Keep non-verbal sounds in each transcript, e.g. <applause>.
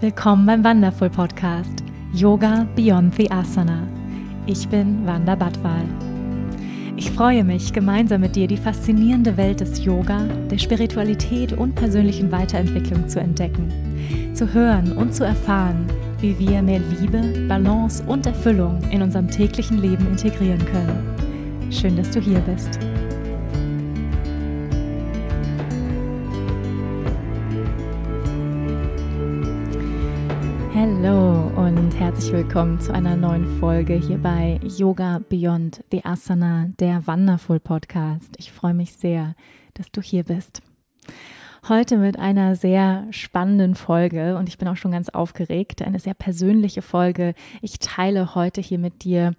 Willkommen beim Wonderful Podcast Yoga Beyond the Asana. Ich bin Wanda Badwal. Ich freue mich, gemeinsam mit dir die faszinierende Welt des Yoga, der Spiritualität und persönlichen Weiterentwicklung zu entdecken, zu hören und zu erfahren, wie wir mehr Liebe, Balance und Erfüllung in unserem täglichen Leben integrieren können. Schön, dass du hier bist. Hallo und herzlich willkommen zu einer neuen Folge hier bei Yoga Beyond the Asana, der Wonderful Podcast. Ich freue mich sehr, dass du hier bist. Heute mit einer sehr spannenden Folge und ich bin auch schon ganz aufgeregt, eine sehr persönliche Folge. Ich teile heute hier mit dir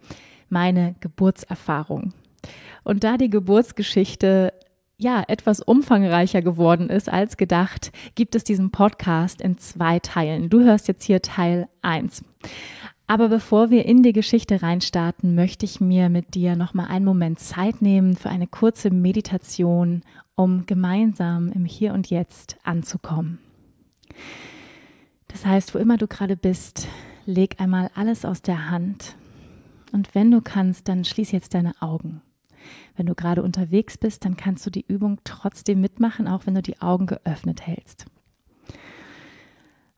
meine Geburtserfahrung. Und da die Geburtsgeschichte ja, etwas umfangreicher geworden ist als gedacht, gibt es diesen Podcast in zwei Teilen. Du hörst jetzt hier Teil 1. Aber bevor wir in die Geschichte reinstarten, möchte ich mir mit dir nochmal einen Moment Zeit nehmen für eine kurze Meditation, um gemeinsam im Hier und Jetzt anzukommen. Das heißt, wo immer du gerade bist, leg einmal alles aus der Hand. Und wenn du kannst, dann schließ jetzt deine Augen. Wenn du gerade unterwegs bist, dann kannst du die Übung trotzdem mitmachen, auch wenn du die Augen geöffnet hältst.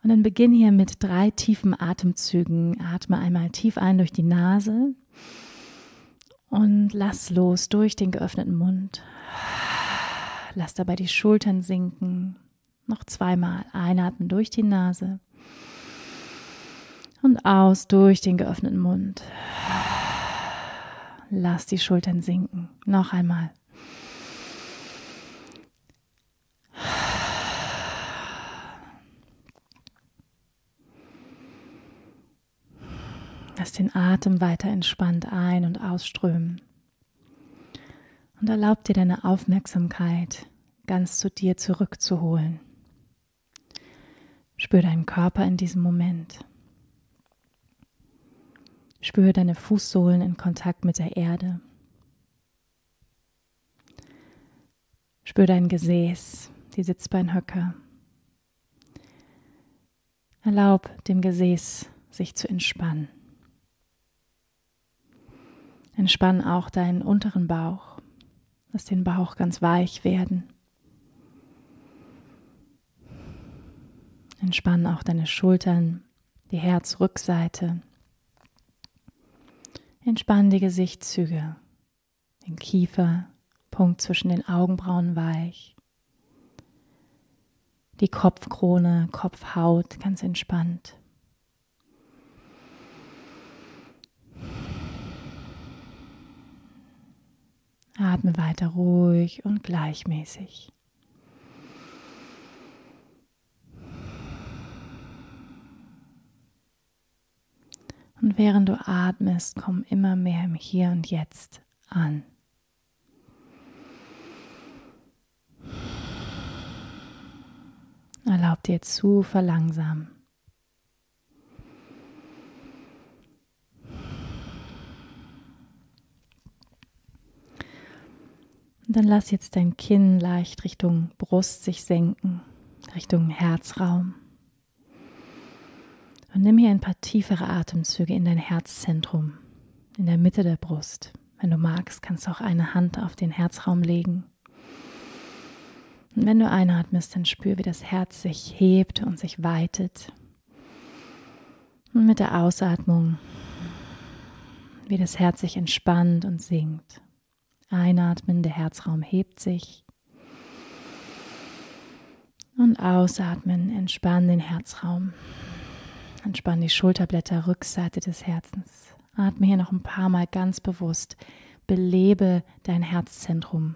Und dann beginn hier mit drei tiefen Atemzügen. Atme einmal tief ein durch die Nase und lass los durch den geöffneten Mund. Lass dabei die Schultern sinken. Noch zweimal einatmen durch die Nase und aus durch den geöffneten Mund lass die Schultern sinken. Noch einmal. Lass den Atem weiter entspannt ein- und ausströmen. Und erlaub dir deine Aufmerksamkeit ganz zu dir zurückzuholen. Spür deinen Körper in diesem Moment. Spüre deine Fußsohlen in Kontakt mit der Erde. Spür dein Gesäß, die Sitzbeinhöcker. Erlaub dem Gesäß, sich zu entspannen. Entspann auch deinen unteren Bauch. Lass den Bauch ganz weich werden. Entspann auch deine Schultern, die Herzrückseite. Entspann die Gesichtszüge, den Kiefer, Punkt zwischen den Augenbrauen weich, die Kopfkrone, Kopfhaut ganz entspannt. Atme weiter ruhig und gleichmäßig. Und während du atmest, komm immer mehr im Hier und Jetzt an. Erlaub dir zu verlangsamen. Und dann lass jetzt dein Kinn leicht Richtung Brust sich senken, Richtung Herzraum. Und nimm hier ein paar tiefere Atemzüge in dein Herzzentrum, in der Mitte der Brust. Wenn du magst, kannst du auch eine Hand auf den Herzraum legen. Und wenn du einatmest, dann spür, wie das Herz sich hebt und sich weitet. Und mit der Ausatmung, wie das Herz sich entspannt und sinkt. Einatmen, der Herzraum hebt sich. Und ausatmen, entspann den Herzraum. Entspann die Schulterblätter, Rückseite des Herzens. Atme hier noch ein paar Mal ganz bewusst. Belebe dein Herzzentrum.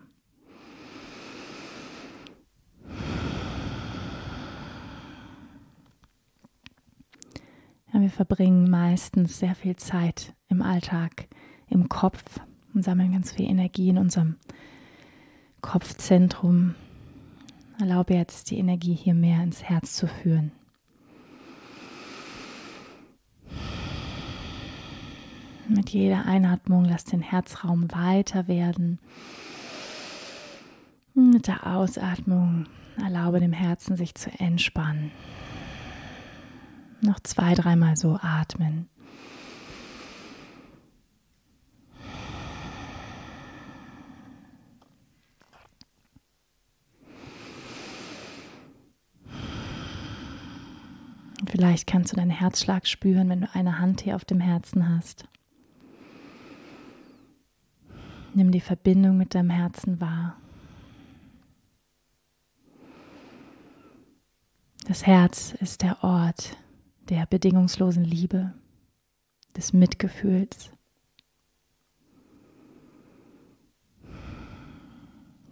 Ja, wir verbringen meistens sehr viel Zeit im Alltag, im Kopf und sammeln ganz viel Energie in unserem Kopfzentrum. Erlaube jetzt die Energie hier mehr ins Herz zu führen. Mit jeder Einatmung lass den Herzraum weiter werden. Mit der Ausatmung erlaube dem Herzen sich zu entspannen. Noch zwei, dreimal so atmen. Vielleicht kannst du deinen Herzschlag spüren, wenn du eine Hand hier auf dem Herzen hast. Nimm die Verbindung mit deinem Herzen wahr. Das Herz ist der Ort der bedingungslosen Liebe, des Mitgefühls,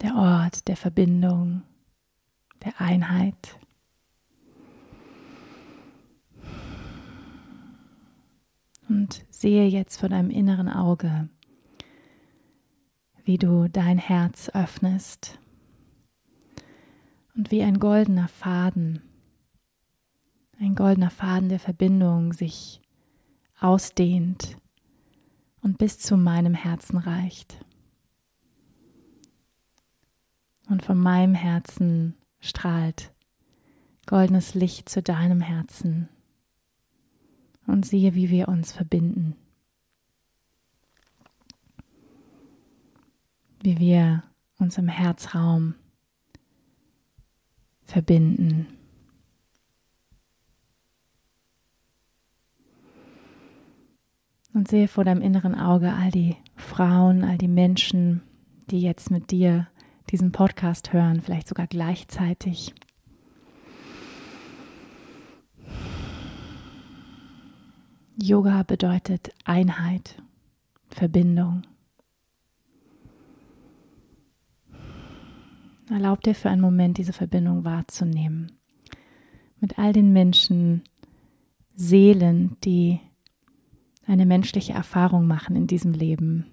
der Ort der Verbindung, der Einheit. Und sehe jetzt vor deinem inneren Auge wie du dein Herz öffnest und wie ein goldener Faden, ein goldener Faden der Verbindung sich ausdehnt und bis zu meinem Herzen reicht. Und von meinem Herzen strahlt goldenes Licht zu deinem Herzen. Und siehe, wie wir uns verbinden. wie wir uns im Herzraum verbinden. Und sehe vor deinem inneren Auge all die Frauen, all die Menschen, die jetzt mit dir diesen Podcast hören, vielleicht sogar gleichzeitig. Yoga bedeutet Einheit, Verbindung. Erlaub dir für einen Moment diese Verbindung wahrzunehmen. Mit all den Menschen, Seelen, die eine menschliche Erfahrung machen in diesem Leben,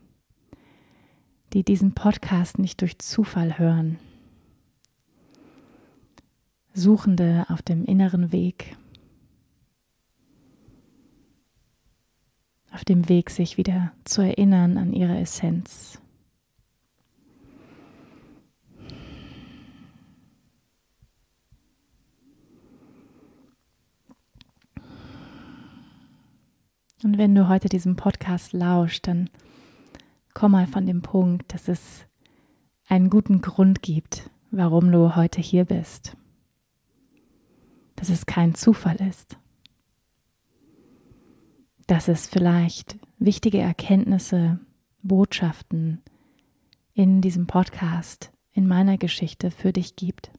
die diesen Podcast nicht durch Zufall hören. Suchende auf dem inneren Weg, auf dem Weg, sich wieder zu erinnern an ihre Essenz. Und wenn du heute diesem Podcast lauschst, dann komm mal von dem Punkt, dass es einen guten Grund gibt, warum du heute hier bist. Dass es kein Zufall ist. Dass es vielleicht wichtige Erkenntnisse, Botschaften in diesem Podcast, in meiner Geschichte für dich gibt.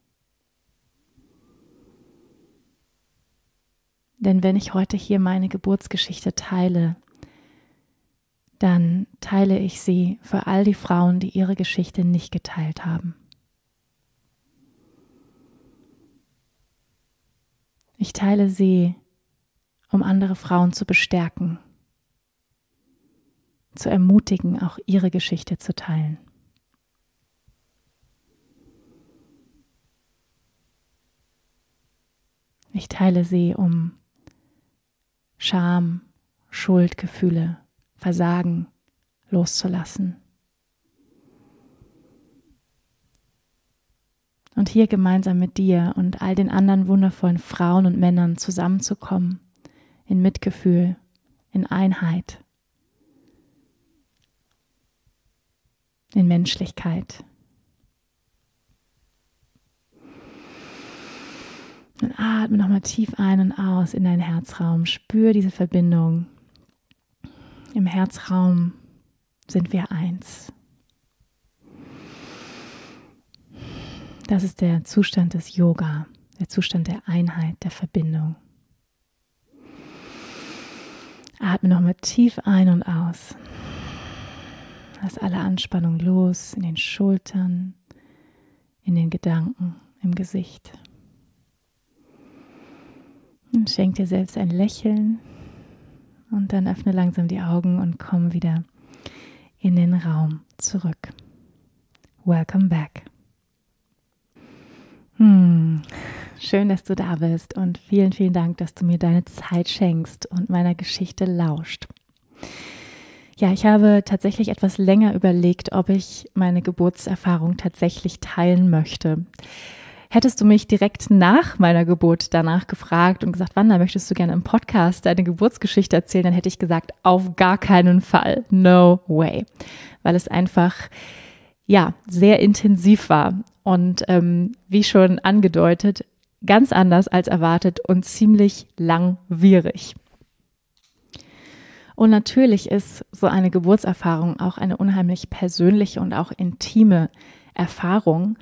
Denn wenn ich heute hier meine Geburtsgeschichte teile, dann teile ich sie für all die Frauen, die ihre Geschichte nicht geteilt haben. Ich teile sie, um andere Frauen zu bestärken, zu ermutigen, auch ihre Geschichte zu teilen. Ich teile sie, um Scham, Schuldgefühle, Versagen loszulassen. Und hier gemeinsam mit dir und all den anderen wundervollen Frauen und Männern zusammenzukommen, in Mitgefühl, in Einheit, in Menschlichkeit. Und atme nochmal tief ein und aus in deinen Herzraum. Spür diese Verbindung. Im Herzraum sind wir eins. Das ist der Zustand des Yoga, der Zustand der Einheit, der Verbindung. Atme nochmal tief ein und aus. Lass alle Anspannung los in den Schultern, in den Gedanken, im Gesicht. Und schenk dir selbst ein Lächeln und dann öffne langsam die Augen und komm wieder in den Raum zurück. Welcome back. Hm, schön, dass du da bist und vielen, vielen Dank, dass du mir deine Zeit schenkst und meiner Geschichte lauscht. Ja, ich habe tatsächlich etwas länger überlegt, ob ich meine Geburtserfahrung tatsächlich teilen möchte. Hättest du mich direkt nach meiner Geburt danach gefragt und gesagt, Wanda, möchtest du gerne im Podcast deine Geburtsgeschichte erzählen, dann hätte ich gesagt, auf gar keinen Fall. No way. Weil es einfach, ja, sehr intensiv war und ähm, wie schon angedeutet, ganz anders als erwartet und ziemlich langwierig. Und natürlich ist so eine Geburtserfahrung auch eine unheimlich persönliche und auch intime Erfahrung.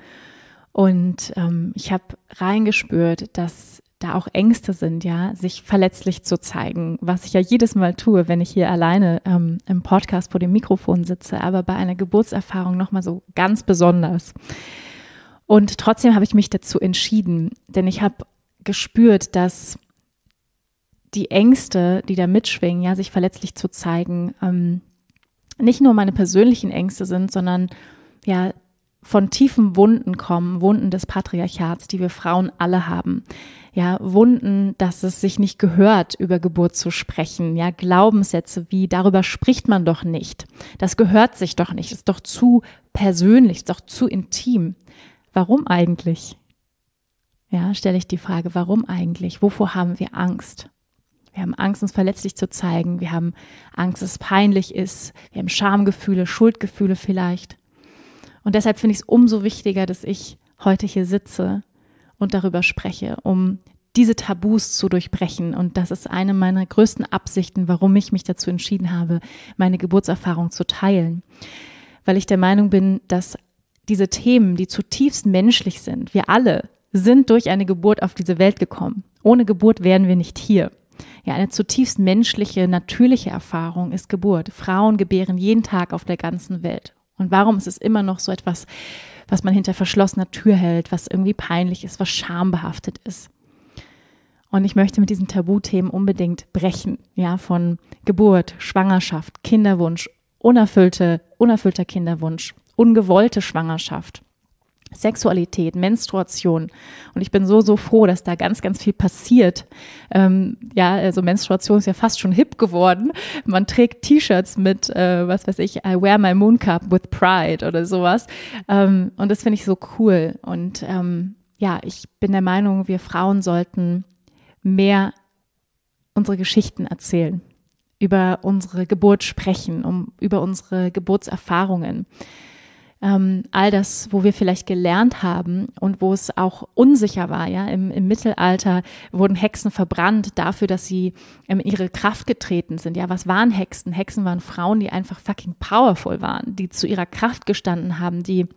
Und ähm, ich habe reingespürt, dass da auch Ängste sind, ja, sich verletzlich zu zeigen, was ich ja jedes Mal tue, wenn ich hier alleine ähm, im Podcast vor dem Mikrofon sitze, aber bei einer Geburtserfahrung nochmal so ganz besonders. Und trotzdem habe ich mich dazu entschieden, denn ich habe gespürt, dass die Ängste, die da mitschwingen, ja, sich verletzlich zu zeigen, ähm, nicht nur meine persönlichen Ängste sind, sondern ja, von tiefen Wunden kommen, Wunden des Patriarchats, die wir Frauen alle haben. Ja, Wunden, dass es sich nicht gehört, über Geburt zu sprechen. Ja, Glaubenssätze wie, darüber spricht man doch nicht. Das gehört sich doch nicht. Ist doch zu persönlich, ist doch zu intim. Warum eigentlich? Ja, stelle ich die Frage, warum eigentlich? Wovor haben wir Angst? Wir haben Angst, uns verletzlich zu zeigen. Wir haben Angst, dass es peinlich ist. Wir haben Schamgefühle, Schuldgefühle vielleicht. Und deshalb finde ich es umso wichtiger, dass ich heute hier sitze und darüber spreche, um diese Tabus zu durchbrechen. Und das ist eine meiner größten Absichten, warum ich mich dazu entschieden habe, meine Geburtserfahrung zu teilen. Weil ich der Meinung bin, dass diese Themen, die zutiefst menschlich sind, wir alle sind durch eine Geburt auf diese Welt gekommen. Ohne Geburt wären wir nicht hier. Ja, eine zutiefst menschliche, natürliche Erfahrung ist Geburt. Frauen gebären jeden Tag auf der ganzen Welt. Und warum ist es immer noch so etwas, was man hinter verschlossener Tür hält, was irgendwie peinlich ist, was schambehaftet ist? Und ich möchte mit diesen Tabuthemen unbedingt brechen, ja, von Geburt, Schwangerschaft, Kinderwunsch, unerfüllte, unerfüllter Kinderwunsch, ungewollte Schwangerschaft, Sexualität, Menstruation. Und ich bin so, so froh, dass da ganz, ganz viel passiert. Ähm, ja, also Menstruation ist ja fast schon hip geworden. Man trägt T-Shirts mit, äh, was weiß ich, I wear my moon cup with pride oder sowas. Ähm, und das finde ich so cool. Und ähm, ja, ich bin der Meinung, wir Frauen sollten mehr unsere Geschichten erzählen, über unsere Geburt sprechen, um, über unsere Geburtserfahrungen ähm, all das, wo wir vielleicht gelernt haben und wo es auch unsicher war. Ja? Im, Im, Mittelalter wurden Hexen verbrannt dafür, dass sie in ähm, ihre Kraft getreten sind. Ja, was waren Hexen? Hexen waren Frauen, die einfach fucking powerful waren, die zu ihrer Kraft gestanden haben, die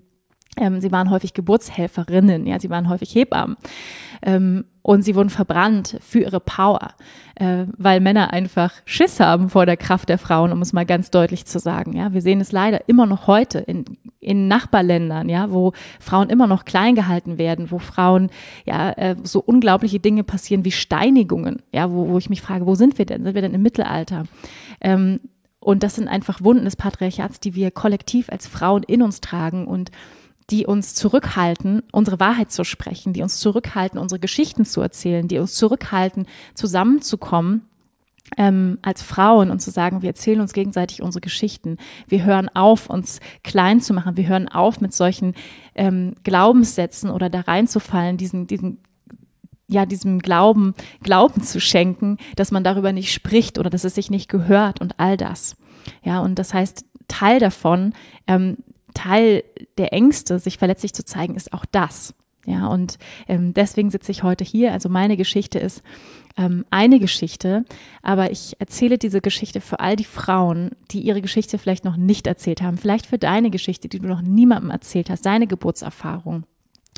ähm, sie waren häufig Geburtshelferinnen, ja, sie waren häufig Hebammen. Ähm, und sie wurden verbrannt für ihre Power, äh, weil Männer einfach Schiss haben vor der Kraft der Frauen, um es mal ganz deutlich zu sagen. Ja, wir sehen es leider immer noch heute in, in Nachbarländern, ja, wo Frauen immer noch klein gehalten werden, wo Frauen ja äh, so unglaubliche Dinge passieren wie Steinigungen, ja, wo, wo ich mich frage, wo sind wir denn? Sind wir denn im Mittelalter? Ähm, und das sind einfach Wunden des Patriarchats, die wir kollektiv als Frauen in uns tragen und die uns zurückhalten, unsere Wahrheit zu sprechen, die uns zurückhalten, unsere Geschichten zu erzählen, die uns zurückhalten, zusammenzukommen ähm, als Frauen und zu sagen, wir erzählen uns gegenseitig unsere Geschichten. Wir hören auf, uns klein zu machen. Wir hören auf, mit solchen ähm, Glaubenssätzen oder da reinzufallen, diesen, diesen, ja, diesem Glauben, Glauben zu schenken, dass man darüber nicht spricht oder dass es sich nicht gehört und all das. Ja, und das heißt, Teil davon, ähm, Teil der Ängste, sich verletzlich zu zeigen, ist auch das. Ja, und ähm, deswegen sitze ich heute hier. Also meine Geschichte ist ähm, eine Geschichte, aber ich erzähle diese Geschichte für all die Frauen, die ihre Geschichte vielleicht noch nicht erzählt haben, vielleicht für deine Geschichte, die du noch niemandem erzählt hast, deine Geburtserfahrung,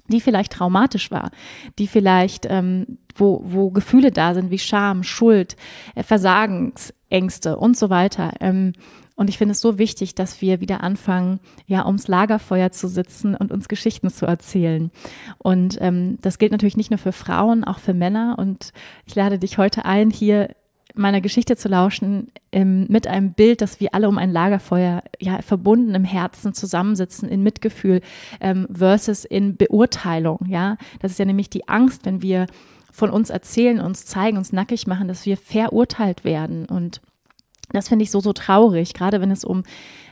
die vielleicht traumatisch war, die vielleicht, ähm, wo, wo Gefühle da sind wie Scham, Schuld, äh, Versagensängste und so weiter. Ähm, und ich finde es so wichtig, dass wir wieder anfangen, ja, ums Lagerfeuer zu sitzen und uns Geschichten zu erzählen. Und ähm, das gilt natürlich nicht nur für Frauen, auch für Männer. Und ich lade dich heute ein, hier meiner Geschichte zu lauschen, ähm, mit einem Bild, dass wir alle um ein Lagerfeuer ja verbunden im Herzen zusammensitzen, in Mitgefühl ähm, versus in Beurteilung. Ja, das ist ja nämlich die Angst, wenn wir von uns erzählen, uns zeigen, uns nackig machen, dass wir verurteilt werden und das finde ich so, so traurig, gerade wenn es um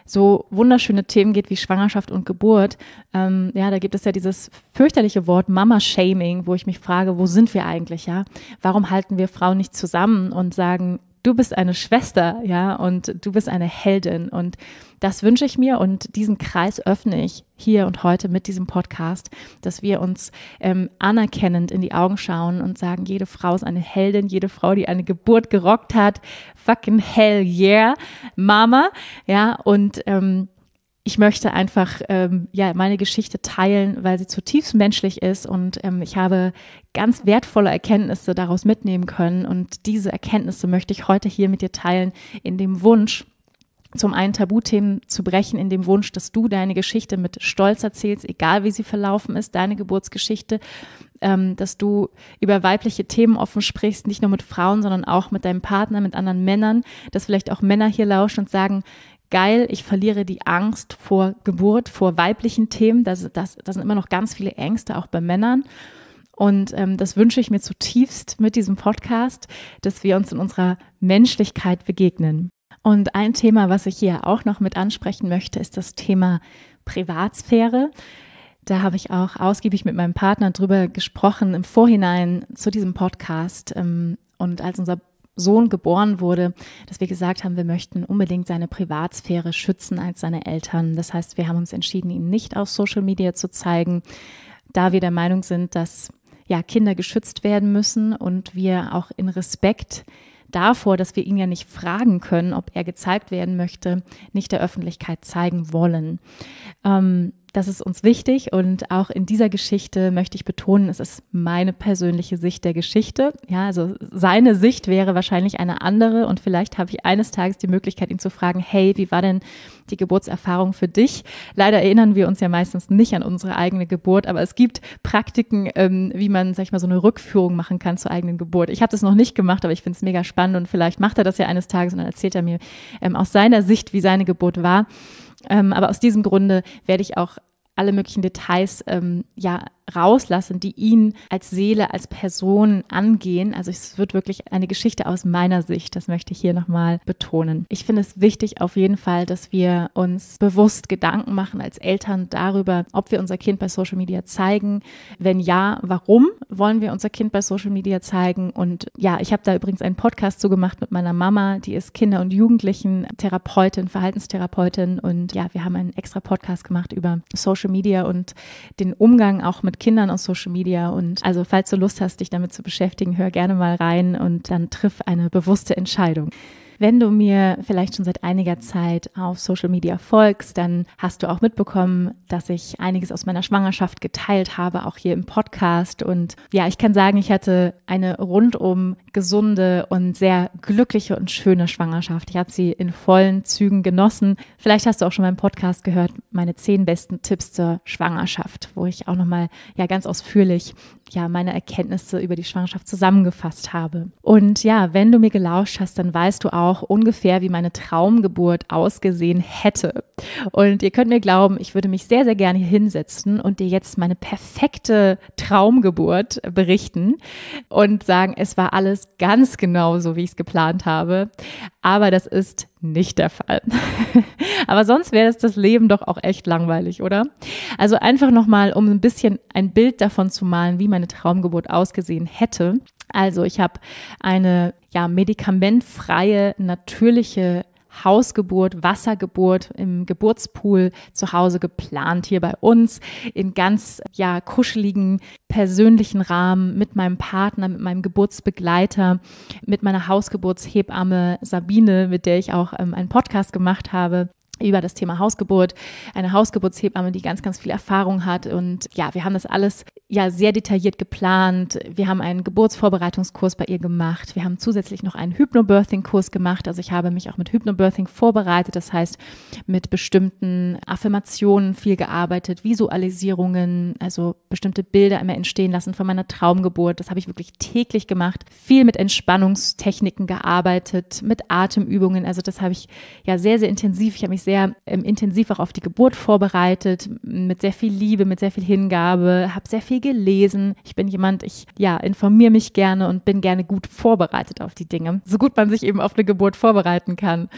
so wunderschöne Themen geht wie Schwangerschaft und Geburt. Ähm, ja, da gibt es ja dieses fürchterliche Wort Mama-Shaming, wo ich mich frage, wo sind wir eigentlich, ja? Warum halten wir Frauen nicht zusammen und sagen, du bist eine Schwester, ja, und du bist eine Heldin. Und das wünsche ich mir und diesen Kreis öffne ich hier und heute mit diesem Podcast, dass wir uns ähm, anerkennend in die Augen schauen und sagen, jede Frau ist eine Heldin, jede Frau, die eine Geburt gerockt hat, fucking hell yeah, Mama, ja, und ähm, ich möchte einfach ähm, ja meine Geschichte teilen, weil sie zutiefst menschlich ist und ähm, ich habe ganz wertvolle Erkenntnisse daraus mitnehmen können und diese Erkenntnisse möchte ich heute hier mit dir teilen in dem Wunsch, zum einen Tabuthemen zu brechen, in dem Wunsch, dass du deine Geschichte mit Stolz erzählst, egal wie sie verlaufen ist, deine Geburtsgeschichte, ähm, dass du über weibliche Themen offen sprichst, nicht nur mit Frauen, sondern auch mit deinem Partner, mit anderen Männern, dass vielleicht auch Männer hier lauschen und sagen, geil, ich verliere die Angst vor Geburt, vor weiblichen Themen. Das, das, das sind immer noch ganz viele Ängste, auch bei Männern. Und ähm, das wünsche ich mir zutiefst mit diesem Podcast, dass wir uns in unserer Menschlichkeit begegnen. Und ein Thema, was ich hier auch noch mit ansprechen möchte, ist das Thema Privatsphäre. Da habe ich auch ausgiebig mit meinem Partner drüber gesprochen im Vorhinein zu diesem Podcast. Ähm, und als unser Sohn geboren wurde, dass wir gesagt haben, wir möchten unbedingt seine Privatsphäre schützen als seine Eltern. Das heißt, wir haben uns entschieden, ihn nicht auf Social Media zu zeigen, da wir der Meinung sind, dass ja, Kinder geschützt werden müssen und wir auch in Respekt davor, dass wir ihn ja nicht fragen können, ob er gezeigt werden möchte, nicht der Öffentlichkeit zeigen wollen. Ähm, das ist uns wichtig und auch in dieser Geschichte möchte ich betonen, es ist meine persönliche Sicht der Geschichte. Ja, also seine Sicht wäre wahrscheinlich eine andere und vielleicht habe ich eines Tages die Möglichkeit, ihn zu fragen, hey, wie war denn die Geburtserfahrung für dich? Leider erinnern wir uns ja meistens nicht an unsere eigene Geburt, aber es gibt Praktiken, ähm, wie man, sag ich mal, so eine Rückführung machen kann zur eigenen Geburt. Ich habe das noch nicht gemacht, aber ich finde es mega spannend und vielleicht macht er das ja eines Tages und dann erzählt er mir ähm, aus seiner Sicht, wie seine Geburt war. Ähm, aber aus diesem Grunde werde ich auch alle möglichen Details ähm, ja rauslassen, die ihn als Seele, als Person angehen. Also es wird wirklich eine Geschichte aus meiner Sicht. Das möchte ich hier nochmal betonen. Ich finde es wichtig auf jeden Fall, dass wir uns bewusst Gedanken machen als Eltern darüber, ob wir unser Kind bei Social Media zeigen. Wenn ja, warum wollen wir unser Kind bei Social Media zeigen? Und ja, ich habe da übrigens einen Podcast zugemacht mit meiner Mama, die ist Kinder- und Jugendlichen-Therapeutin, Verhaltenstherapeutin. Und ja, wir haben einen extra Podcast gemacht über Social Media und den Umgang auch mit Kindern aus Social Media. Und also, falls du Lust hast, dich damit zu beschäftigen, hör gerne mal rein und dann triff eine bewusste Entscheidung. Wenn du mir vielleicht schon seit einiger Zeit auf Social Media folgst, dann hast du auch mitbekommen, dass ich einiges aus meiner Schwangerschaft geteilt habe, auch hier im Podcast. Und ja, ich kann sagen, ich hatte eine rundum gesunde und sehr glückliche und schöne Schwangerschaft. Ich habe sie in vollen Zügen genossen. Vielleicht hast du auch schon meinen Podcast gehört, meine zehn besten Tipps zur Schwangerschaft, wo ich auch nochmal ja ganz ausführlich ja meine Erkenntnisse über die Schwangerschaft zusammengefasst habe. Und ja, wenn du mir gelauscht hast, dann weißt du auch ungefähr, wie meine Traumgeburt ausgesehen hätte. Und ihr könnt mir glauben, ich würde mich sehr, sehr gerne hier hinsetzen und dir jetzt meine perfekte Traumgeburt berichten und sagen, es war alles ganz genau so, wie ich es geplant habe. Aber das ist nicht der Fall. <laughs> Aber sonst wäre es das Leben doch auch echt langweilig, oder? Also einfach nochmal, um ein bisschen ein Bild davon zu malen, wie meine Traumgeburt ausgesehen hätte. Also ich habe eine ja, medikamentfreie, natürliche Hausgeburt, Wassergeburt im Geburtspool zu Hause geplant hier bei uns in ganz ja kuscheligen persönlichen Rahmen mit meinem Partner, mit meinem Geburtsbegleiter, mit meiner Hausgeburtshebamme Sabine, mit der ich auch ähm, einen Podcast gemacht habe über das Thema Hausgeburt, eine Hausgeburtshebamme, die ganz, ganz viel Erfahrung hat. Und ja, wir haben das alles ja sehr detailliert geplant. Wir haben einen Geburtsvorbereitungskurs bei ihr gemacht. Wir haben zusätzlich noch einen Hypnobirthing-Kurs gemacht. Also ich habe mich auch mit Hypnobirthing vorbereitet. Das heißt, mit bestimmten Affirmationen viel gearbeitet, Visualisierungen, also bestimmte Bilder immer entstehen lassen von meiner Traumgeburt. Das habe ich wirklich täglich gemacht. Viel mit Entspannungstechniken gearbeitet, mit Atemübungen. Also das habe ich ja sehr, sehr intensiv. Ich habe mich mich sehr ähm, intensiv auch auf die Geburt vorbereitet, mit sehr viel Liebe, mit sehr viel Hingabe, habe sehr viel gelesen. Ich bin jemand, ich ja, informiere mich gerne und bin gerne gut vorbereitet auf die Dinge, so gut man sich eben auf eine Geburt vorbereiten kann.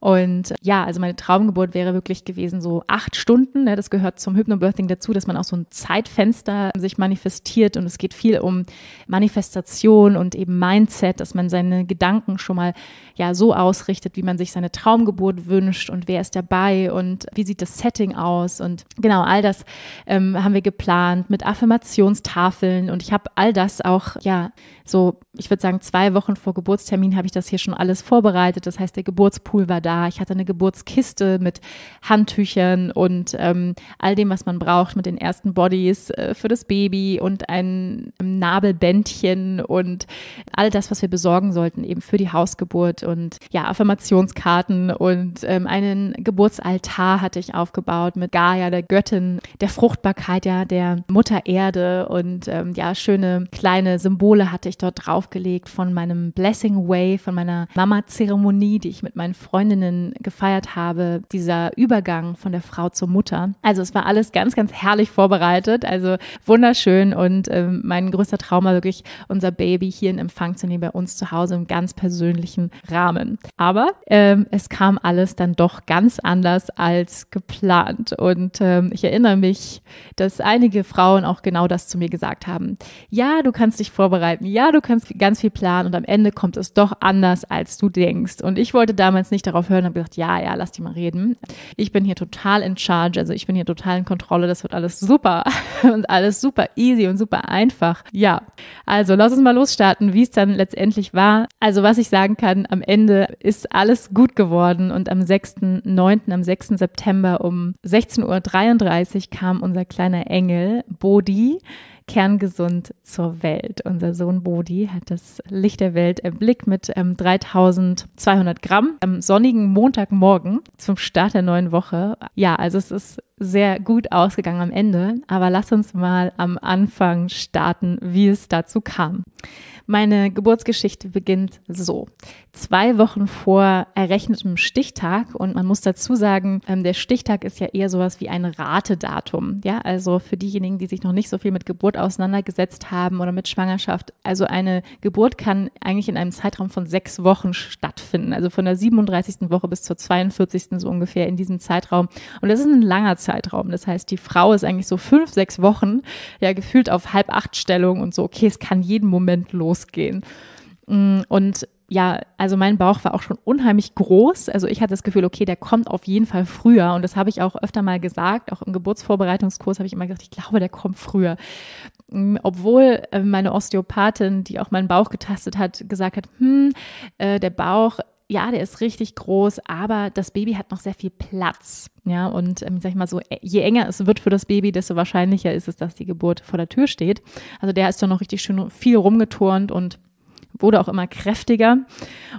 Und äh, ja, also meine Traumgeburt wäre wirklich gewesen so acht Stunden. Ne? Das gehört zum Hypnobirthing dazu, dass man auch so ein Zeitfenster sich manifestiert. Und es geht viel um Manifestation und eben Mindset, dass man seine Gedanken schon mal ja so ausrichtet, wie man sich seine Traumgeburt wünscht und wer ist dabei und wie sieht das Setting aus. Und genau all das ähm, haben wir geplant mit Affirmationstafeln. Und ich habe all das auch ja so, ich würde sagen, zwei Wochen vor Geburtstermin habe ich das hier schon alles vorbereitet. Das heißt, der Geburtspool war da. Ich hatte eine Geburtskiste mit Handtüchern und ähm, all dem, was man braucht, mit den ersten Bodies äh, für das Baby und ein Nabelbändchen und all das, was wir besorgen sollten, eben für die Hausgeburt und ja, Affirmationskarten und ähm, einen Geburtsaltar hatte ich aufgebaut mit Gaia, der Göttin, der Fruchtbarkeit, ja, der Mutter Erde und ähm, ja, schöne kleine Symbole hatte ich dort draufgelegt von meinem Blessing Way, von meiner Mama-Zeremonie, die ich mit meinen Freundinnen gefeiert habe, dieser Übergang von der Frau zur Mutter. Also es war alles ganz, ganz herrlich vorbereitet, also wunderschön und ähm, mein größter Traum war wirklich, unser Baby hier in Empfang zu nehmen bei uns zu Hause im ganz persönlichen Rahmen. Aber ähm, es kam alles dann doch ganz anders als geplant und ähm, ich erinnere mich, dass einige Frauen auch genau das zu mir gesagt haben. Ja, du kannst dich vorbereiten. Ja, ja, du kannst ganz viel planen und am Ende kommt es doch anders, als du denkst. Und ich wollte damals nicht darauf hören und habe gesagt, ja, ja, lass die mal reden. Ich bin hier total in charge, also ich bin hier total in Kontrolle, das wird alles super <laughs> und alles super easy und super einfach. Ja, also lass uns mal losstarten, wie es dann letztendlich war. Also was ich sagen kann, am Ende ist alles gut geworden und am 6.9., am 6. September um 16.33 Uhr kam unser kleiner Engel, Bodhi, kerngesund zur Welt. Unser Sohn Bodhi hat das Licht der Welt erblickt mit ähm, 3200 Gramm am sonnigen Montagmorgen zum Start der neuen Woche. Ja, also es ist sehr gut ausgegangen am Ende, aber lass uns mal am Anfang starten, wie es dazu kam. Meine Geburtsgeschichte beginnt so. Zwei Wochen vor errechnetem Stichtag und man muss dazu sagen, ähm, der Stichtag ist ja eher sowas wie ein Ratedatum. Ja, also für diejenigen, die sich noch nicht so viel mit Geburt auseinandergesetzt haben oder mit Schwangerschaft. Also eine Geburt kann eigentlich in einem Zeitraum von sechs Wochen stattfinden. Also von der 37. Woche bis zur 42. so ungefähr in diesem Zeitraum. Und das ist ein langer Zeitraum. Das heißt, die Frau ist eigentlich so fünf, sechs Wochen ja gefühlt auf halb acht Stellung und so, okay, es kann jeden Moment los losgehen. Mm, und ja, also mein Bauch war auch schon unheimlich groß. Also ich hatte das Gefühl, okay, der kommt auf jeden Fall früher. Und das habe ich auch öfter mal gesagt. Auch im Geburtsvorbereitungskurs habe ich immer gesagt, ich glaube, der kommt früher. Mm, obwohl äh, meine Osteopathin, die auch meinen Bauch getastet hat, gesagt hat, hm, äh, der Bauch ja, der ist richtig groß, aber das Baby hat noch sehr viel Platz. Ja, und ähm, sag ich mal so, äh, je enger es wird für das Baby, desto wahrscheinlicher ist es, dass die Geburt vor der Tür steht. Also der ist dann noch richtig schön viel rumgeturnt und wurde auch immer kräftiger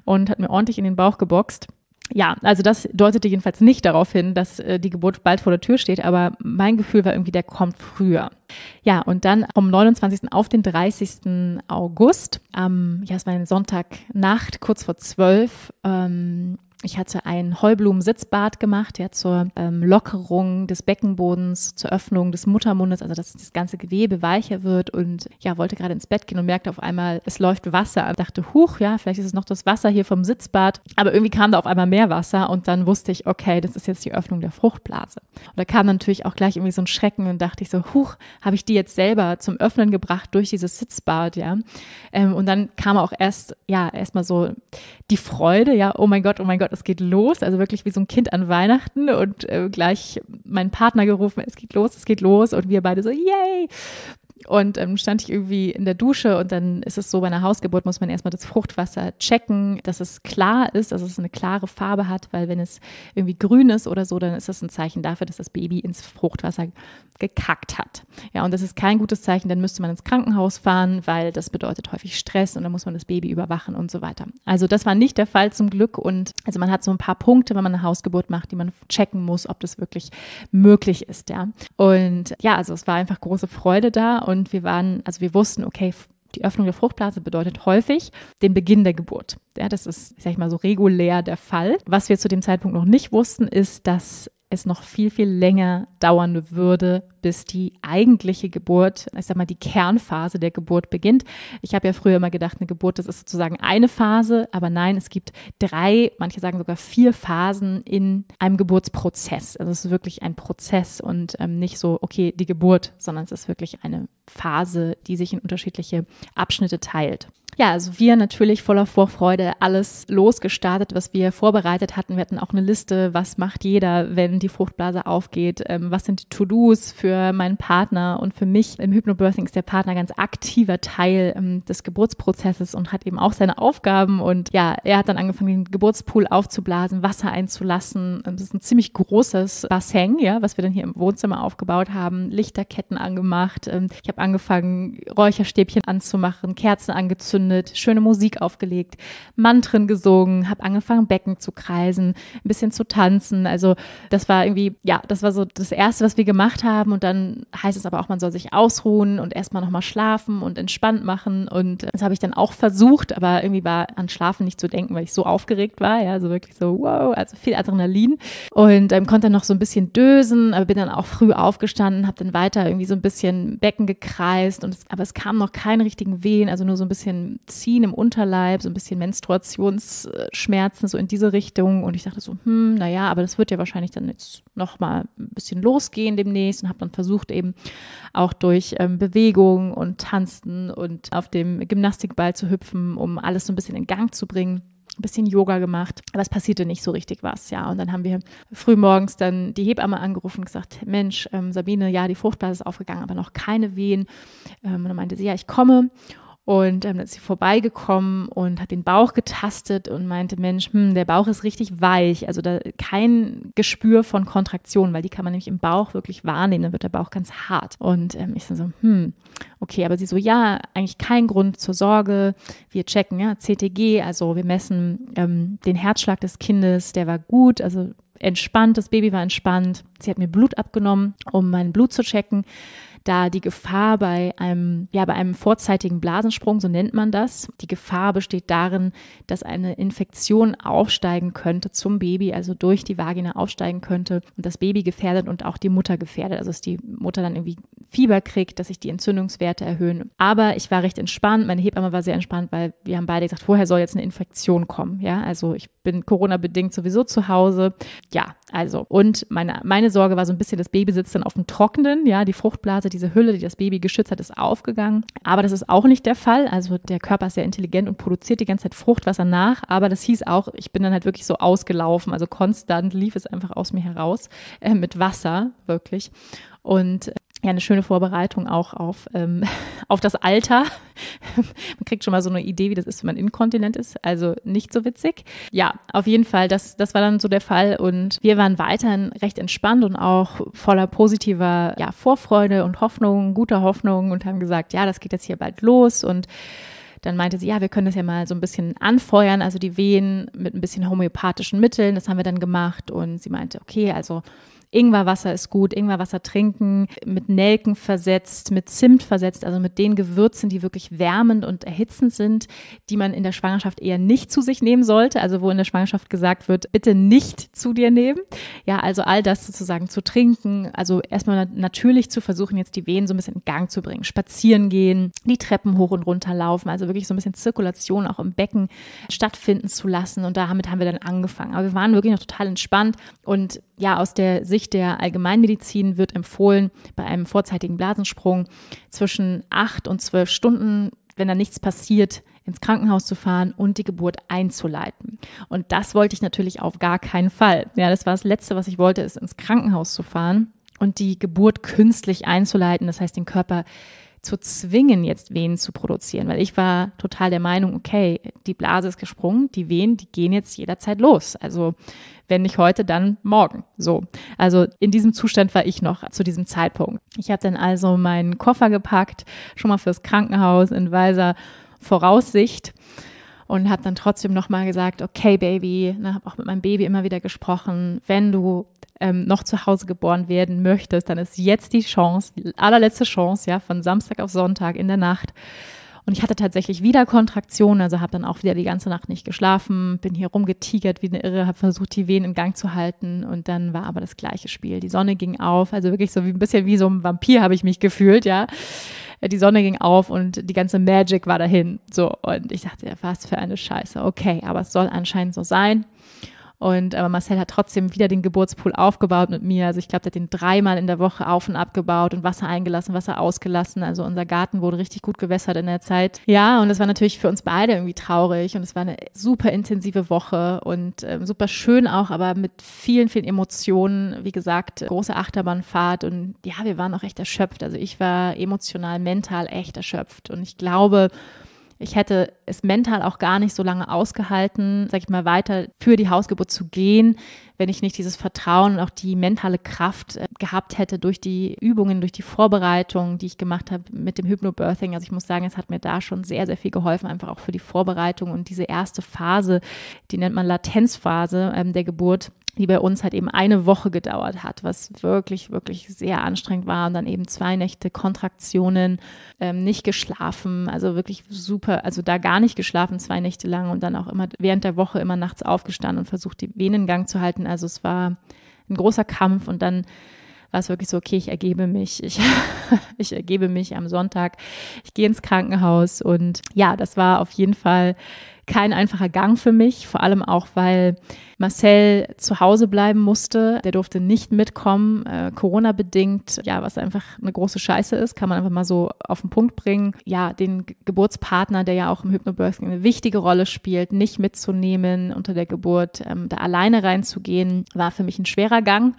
und hat mir ordentlich in den Bauch geboxt ja, also das deutete jedenfalls nicht darauf hin, dass äh, die Geburt bald vor der Tür steht, aber mein Gefühl war irgendwie, der kommt früher. Ja, und dann vom 29. auf den 30. August, ähm, ja, es war ein Sonntagnacht, kurz vor zwölf, ähm, ich hatte ein Heublumen-Sitzbad gemacht, ja, zur ähm, Lockerung des Beckenbodens, zur Öffnung des Muttermundes, also dass das ganze Gewebe weicher wird und ja, wollte gerade ins Bett gehen und merkte auf einmal, es läuft Wasser. Ich dachte, huch, ja, vielleicht ist es noch das Wasser hier vom Sitzbad. Aber irgendwie kam da auf einmal mehr Wasser und dann wusste ich, okay, das ist jetzt die Öffnung der Fruchtblase. Und da kam natürlich auch gleich irgendwie so ein Schrecken und dachte ich so, huch, habe ich die jetzt selber zum Öffnen gebracht durch dieses Sitzbad, ja. Ähm, und dann kam auch erst, ja, erstmal so die Freude, ja, oh mein Gott, oh mein Gott, Gott, es geht los. Also wirklich wie so ein Kind an Weihnachten und äh, gleich mein Partner gerufen, es geht los, es geht los. Und wir beide so, yay! Und ähm, stand ich irgendwie in der Dusche und dann ist es so, bei einer Hausgeburt muss man erstmal das Fruchtwasser checken, dass es klar ist, dass es eine klare Farbe hat, weil wenn es irgendwie grün ist oder so, dann ist das ein Zeichen dafür, dass das Baby ins Fruchtwasser gekackt hat. Ja, und das ist kein gutes Zeichen, dann müsste man ins Krankenhaus fahren, weil das bedeutet häufig Stress und dann muss man das Baby überwachen und so weiter. Also das war nicht der Fall zum Glück und also man hat so ein paar Punkte, wenn man eine Hausgeburt macht, die man checken muss, ob das wirklich möglich ist, ja. Und ja, also es war einfach große Freude da und und wir waren, also wir wussten, okay, die Öffnung der Fruchtblase bedeutet häufig den Beginn der Geburt. Ja, das ist, sag ich mal, so regulär der Fall. Was wir zu dem Zeitpunkt noch nicht wussten, ist, dass es noch viel, viel länger dauern würde, bis die eigentliche Geburt, ich sag mal, die Kernphase der Geburt beginnt. Ich habe ja früher immer gedacht, eine Geburt, das ist sozusagen eine Phase, aber nein, es gibt drei, manche sagen sogar vier Phasen in einem Geburtsprozess. Also es ist wirklich ein Prozess und ähm, nicht so, okay, die Geburt, sondern es ist wirklich eine Phase, die sich in unterschiedliche Abschnitte teilt. Ja, also wir natürlich voller Vorfreude alles losgestartet, was wir vorbereitet hatten. Wir hatten auch eine Liste, was macht jeder, wenn die Fruchtblase aufgeht, ähm, was sind die To-Dos für für meinen Partner und für mich. Im Hypnobirthing ist der Partner ganz aktiver Teil ähm, des Geburtsprozesses und hat eben auch seine Aufgaben. Und ja, er hat dann angefangen, den Geburtspool aufzublasen, Wasser einzulassen. Das ähm, ist ein ziemlich großes Basseng, ja, was wir dann hier im Wohnzimmer aufgebaut haben, Lichterketten angemacht. Ähm, ich habe angefangen, Räucherstäbchen anzumachen, Kerzen angezündet, schöne Musik aufgelegt, Mantren gesungen, habe angefangen, Becken zu kreisen, ein bisschen zu tanzen. Also das war irgendwie, ja, das war so das Erste, was wir gemacht haben. Und und dann heißt es aber auch, man soll sich ausruhen und erstmal nochmal schlafen und entspannt machen. Und äh, das habe ich dann auch versucht, aber irgendwie war an Schlafen nicht zu denken, weil ich so aufgeregt war. Ja, so also wirklich so, wow, also viel Adrenalin. Und ähm, konnte dann noch so ein bisschen dösen, aber bin dann auch früh aufgestanden, habe dann weiter irgendwie so ein bisschen Becken gekreist. Und es, aber es kam noch keine richtigen Wehen, also nur so ein bisschen Ziehen im Unterleib, so ein bisschen Menstruationsschmerzen, so in diese Richtung. Und ich dachte so, hm, naja, aber das wird ja wahrscheinlich dann jetzt nochmal ein bisschen losgehen demnächst und habe dann und versucht eben auch durch ähm, Bewegung und Tanzen und auf dem Gymnastikball zu hüpfen, um alles so ein bisschen in Gang zu bringen ein bisschen Yoga gemacht, aber es passierte nicht so richtig was, ja. Und dann haben wir frühmorgens dann die Hebamme angerufen und gesagt, Mensch, ähm, Sabine, ja, die Fruchtblase ist aufgegangen, aber noch keine Wehen. Ähm, und dann meinte sie, ja, ich komme. Und ähm, dann ist sie vorbeigekommen und hat den Bauch getastet und meinte, Mensch, hm, der Bauch ist richtig weich, also da kein Gespür von Kontraktion, weil die kann man nämlich im Bauch wirklich wahrnehmen, dann wird der Bauch ganz hart. Und ähm, ich so, hm, okay, aber sie so, ja, eigentlich kein Grund zur Sorge. Wir checken, ja, CTG, also wir messen ähm, den Herzschlag des Kindes, der war gut, also entspannt, das Baby war entspannt. Sie hat mir Blut abgenommen, um mein Blut zu checken da die Gefahr bei einem, ja, bei einem vorzeitigen Blasensprung, so nennt man das, die Gefahr besteht darin, dass eine Infektion aufsteigen könnte zum Baby, also durch die Vagina aufsteigen könnte und das Baby gefährdet und auch die Mutter gefährdet. Also dass die Mutter dann irgendwie Fieber kriegt, dass sich die Entzündungswerte erhöhen. Aber ich war recht entspannt, meine Hebamme war sehr entspannt, weil wir haben beide gesagt, vorher soll jetzt eine Infektion kommen. Ja, also ich bin Corona-bedingt sowieso zu Hause. Ja, also. Und meine, meine Sorge war so ein bisschen, das Baby sitzt dann auf dem Trockenen, ja, die Fruchtblase, diese Hülle, die das Baby geschützt hat, ist aufgegangen. Aber das ist auch nicht der Fall. Also der Körper ist sehr intelligent und produziert die ganze Zeit Fruchtwasser nach. Aber das hieß auch, ich bin dann halt wirklich so ausgelaufen. Also konstant lief es einfach aus mir heraus äh, mit Wasser, wirklich. Und äh, ja eine schöne Vorbereitung auch auf, ähm, <laughs> auf das Alter. man kriegt schon mal so eine Idee, wie das ist, wenn man inkontinent ist. Also nicht so witzig. Ja, auf jeden Fall, das, das war dann so der Fall. Und wir waren weiterhin recht entspannt und auch voller positiver ja, Vorfreude und Hoffnung, guter Hoffnung und haben gesagt, ja, das geht jetzt hier bald los und dann meinte sie, ja, wir können das ja mal so ein bisschen anfeuern, also die Wehen mit ein bisschen homöopathischen Mitteln. Das haben wir dann gemacht. Und sie meinte, okay, also Ingwerwasser ist gut, Ingwerwasser trinken, mit Nelken versetzt, mit Zimt versetzt, also mit den Gewürzen, die wirklich wärmend und erhitzend sind, die man in der Schwangerschaft eher nicht zu sich nehmen sollte, also wo in der Schwangerschaft gesagt wird, bitte nicht zu dir nehmen. Ja, also all das sozusagen zu trinken, also erstmal natürlich zu versuchen, jetzt die Wehen so ein bisschen in Gang zu bringen, spazieren gehen, die Treppen hoch und runter laufen, also wirklich so ein bisschen Zirkulation auch im Becken stattfinden zu lassen und damit haben wir dann angefangen. Aber wir waren wirklich noch total entspannt und ja, aus der Sicht der Allgemeinmedizin wird empfohlen, bei einem vorzeitigen Blasensprung zwischen acht und zwölf Stunden, wenn da nichts passiert, ins Krankenhaus zu fahren und die Geburt einzuleiten. Und das wollte ich natürlich auf gar keinen Fall. Ja, das war das Letzte, was ich wollte, ist ins Krankenhaus zu fahren und die Geburt künstlich einzuleiten. Das heißt, den Körper zu zwingen, jetzt Wehen zu produzieren, weil ich war total der Meinung, okay, die Blase ist gesprungen, die Wehen, die gehen jetzt jederzeit los. Also wenn nicht heute, dann morgen. So. Also in diesem Zustand war ich noch zu diesem Zeitpunkt. Ich habe dann also meinen Koffer gepackt, schon mal fürs Krankenhaus in weiser Voraussicht und habe dann trotzdem nochmal gesagt, okay Baby, ne, habe auch mit meinem Baby immer wieder gesprochen, wenn du ähm, noch zu Hause geboren werden möchtest, dann ist jetzt die Chance, die allerletzte Chance, ja, von Samstag auf Sonntag in der Nacht. Und ich hatte tatsächlich wieder Kontraktionen, also habe dann auch wieder die ganze Nacht nicht geschlafen, bin hier rumgetigert wie eine Irre, habe versucht, die Wehen in Gang zu halten und dann war aber das gleiche Spiel. Die Sonne ging auf, also wirklich so wie ein bisschen wie so ein Vampir habe ich mich gefühlt, ja. Äh, die Sonne ging auf und die ganze Magic war dahin, so und ich dachte, was für eine Scheiße. Okay, aber es soll anscheinend so sein. Und aber Marcel hat trotzdem wieder den Geburtspool aufgebaut mit mir. Also ich glaube, der hat den dreimal in der Woche auf und abgebaut und Wasser eingelassen, Wasser ausgelassen. Also unser Garten wurde richtig gut gewässert in der Zeit. Ja, und es war natürlich für uns beide irgendwie traurig und es war eine super intensive Woche und ähm, super schön auch, aber mit vielen, vielen Emotionen. Wie gesagt, große Achterbahnfahrt und ja, wir waren auch echt erschöpft. Also ich war emotional, mental echt erschöpft und ich glaube, ich hätte es mental auch gar nicht so lange ausgehalten, sag ich mal, weiter für die Hausgeburt zu gehen, wenn ich nicht dieses Vertrauen und auch die mentale Kraft äh, gehabt hätte durch die Übungen, durch die Vorbereitung, die ich gemacht habe mit dem Hypnobirthing. Also ich muss sagen, es hat mir da schon sehr, sehr viel geholfen, einfach auch für die Vorbereitung und diese erste Phase, die nennt man Latenzphase ähm, der Geburt die bei uns halt eben eine Woche gedauert hat, was wirklich, wirklich sehr anstrengend war. Und dann eben zwei Nächte Kontraktionen, ähm, nicht geschlafen, also wirklich super, also da gar nicht geschlafen, zwei Nächte lang und dann auch immer während der Woche immer nachts aufgestanden und versucht, die Venen Gang zu halten. Also es war ein großer Kampf und dann war es wirklich so, okay, ich ergebe mich, ich, <laughs> ich ergebe mich am Sonntag, ich gehe ins Krankenhaus und ja, das war auf jeden Fall kein einfacher Gang für mich, vor allem auch, weil Marcel zu Hause bleiben musste. Der durfte nicht mitkommen, äh, Corona-bedingt, ja, was einfach eine große Scheiße ist, kann man einfach mal so auf den Punkt bringen. Ja, den Geburtspartner, der ja auch im Hypnobirthing eine wichtige Rolle spielt, nicht mitzunehmen unter der Geburt, ähm, da alleine reinzugehen, war für mich ein schwerer Gang.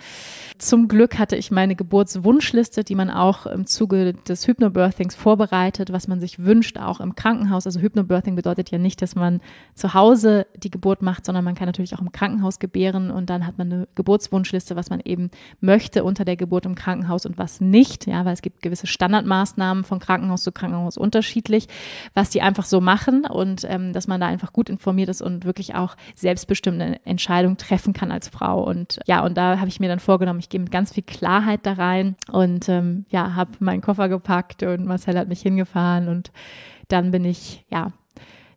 Zum Glück hatte ich meine Geburtswunschliste, die man auch im Zuge des Hypnobirthings vorbereitet, was man sich wünscht, auch im Krankenhaus. Also Hypnobirthing bedeutet ja nicht, dass man zu Hause die Geburt macht, sondern man kann natürlich auch im Krankenhaus gebären und dann hat man eine Geburtswunschliste, was man eben möchte unter der Geburt im Krankenhaus und was nicht, ja, weil es gibt gewisse Standardmaßnahmen von Krankenhaus zu Krankenhaus unterschiedlich, was die einfach so machen und ähm, dass man da einfach gut informiert ist und wirklich auch selbstbestimmte Entscheidungen treffen kann als Frau und ja, und da habe ich mir dann vorgenommen, ich gehe mit ganz viel Klarheit da rein und ähm, ja, habe meinen Koffer gepackt und Marcel hat mich hingefahren und dann bin ich ja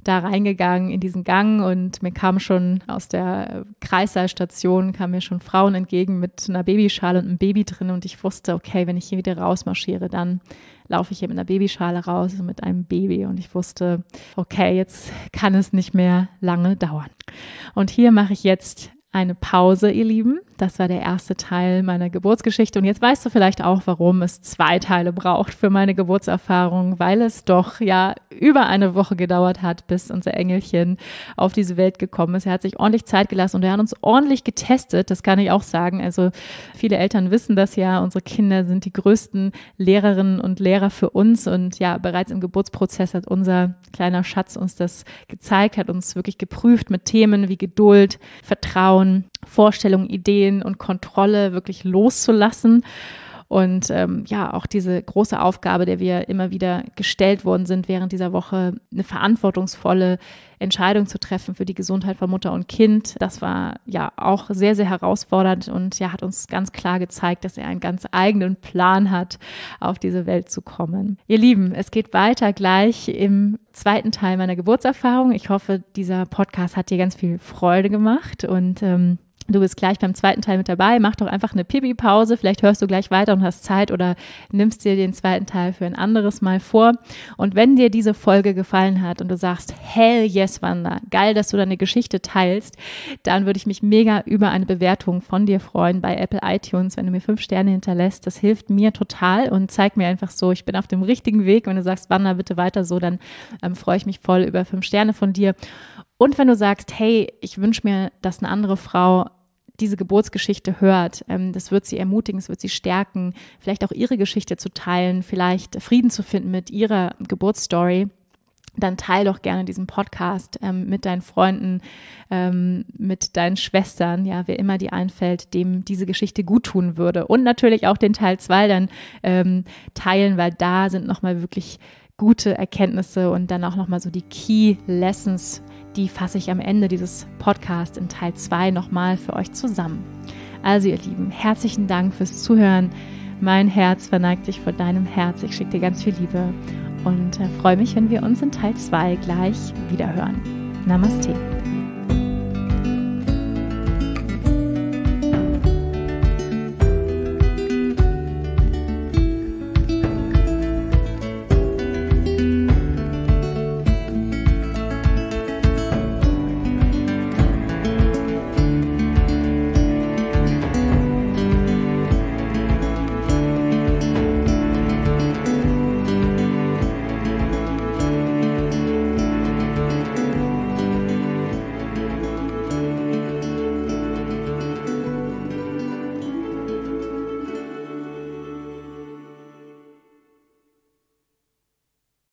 da reingegangen in diesen Gang und mir kamen schon aus der Kreisseilstation, kamen mir schon Frauen entgegen mit einer Babyschale und einem Baby drin und ich wusste, okay, wenn ich hier wieder rausmarschiere, dann laufe ich hier mit einer Babyschale raus und mit einem Baby und ich wusste, okay, jetzt kann es nicht mehr lange dauern. Und hier mache ich jetzt eine Pause, ihr Lieben. Das war der erste Teil meiner Geburtsgeschichte. Und jetzt weißt du vielleicht auch, warum es zwei Teile braucht für meine Geburtserfahrung, weil es doch ja über eine Woche gedauert hat, bis unser Engelchen auf diese Welt gekommen ist. Er hat sich ordentlich Zeit gelassen und er hat uns ordentlich getestet. Das kann ich auch sagen. Also viele Eltern wissen das ja. Unsere Kinder sind die größten Lehrerinnen und Lehrer für uns. Und ja, bereits im Geburtsprozess hat unser kleiner Schatz uns das gezeigt, hat uns wirklich geprüft mit Themen wie Geduld, Vertrauen, von Vorstellungen, Ideen und Kontrolle wirklich loszulassen und ähm, ja, auch diese große Aufgabe, der wir immer wieder gestellt worden sind während dieser Woche, eine verantwortungsvolle Entscheidung zu treffen für die Gesundheit von Mutter und Kind, das war ja auch sehr, sehr herausfordernd und ja, hat uns ganz klar gezeigt, dass er einen ganz eigenen Plan hat, auf diese Welt zu kommen. Ihr Lieben, es geht weiter gleich im zweiten Teil meiner Geburtserfahrung. Ich hoffe, dieser Podcast hat dir ganz viel Freude gemacht und ähm, du bist gleich beim zweiten Teil mit dabei, mach doch einfach eine Pipi-Pause, vielleicht hörst du gleich weiter und hast Zeit oder nimmst dir den zweiten Teil für ein anderes Mal vor. Und wenn dir diese Folge gefallen hat und du sagst, hell yes, Wanda, geil, dass du deine Geschichte teilst, dann würde ich mich mega über eine Bewertung von dir freuen bei Apple iTunes, wenn du mir fünf Sterne hinterlässt. Das hilft mir total und zeigt mir einfach so, ich bin auf dem richtigen Weg. Wenn du sagst, Wanda, bitte weiter so, dann ähm, freue ich mich voll über fünf Sterne von dir. Und wenn du sagst, hey, ich wünsche mir, dass eine andere Frau diese Geburtsgeschichte hört. Ähm, das wird sie ermutigen, es wird sie stärken, vielleicht auch ihre Geschichte zu teilen, vielleicht Frieden zu finden mit ihrer Geburtsstory. Dann teile doch gerne diesen Podcast ähm, mit deinen Freunden, ähm, mit deinen Schwestern, ja, wer immer dir einfällt, dem diese Geschichte gut tun würde. Und natürlich auch den Teil 2 dann teilen, weil da sind nochmal wirklich gute Erkenntnisse und dann auch nochmal so die Key Lessons, die fasse ich am Ende dieses Podcasts in Teil 2 nochmal für euch zusammen. Also ihr Lieben, herzlichen Dank fürs Zuhören. Mein Herz verneigt sich vor deinem Herz. Ich schicke dir ganz viel Liebe und äh, freue mich, wenn wir uns in Teil 2 gleich wiederhören. Namaste.